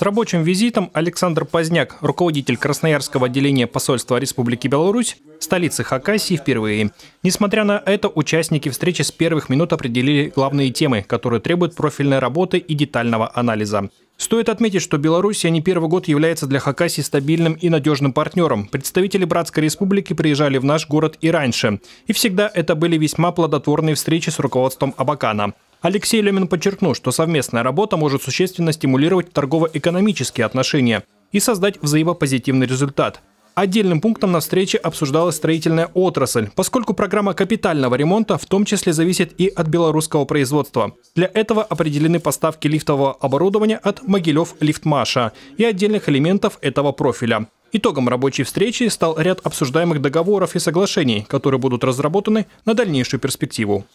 С рабочим визитом Александр Поздняк, руководитель Красноярского отделения посольства Республики Беларусь, столицы Хакасии впервые. Несмотря на это, участники встречи с первых минут определили главные темы, которые требуют профильной работы и детального анализа. Стоит отметить, что Беларусь а не первый год является для Хакасии стабильным и надежным партнером. Представители Братской Республики приезжали в наш город и раньше. И всегда это были весьма плодотворные встречи с руководством Абакана. Алексей Лемин подчеркнул, что совместная работа может существенно стимулировать торгово-экономические отношения и создать взаимопозитивный результат. Отдельным пунктом на встрече обсуждалась строительная отрасль, поскольку программа капитального ремонта в том числе зависит и от белорусского производства. Для этого определены поставки лифтового оборудования от Могилев Лифтмаша и отдельных элементов этого профиля. Итогом рабочей встречи стал ряд обсуждаемых договоров и соглашений, которые будут разработаны на дальнейшую перспективу.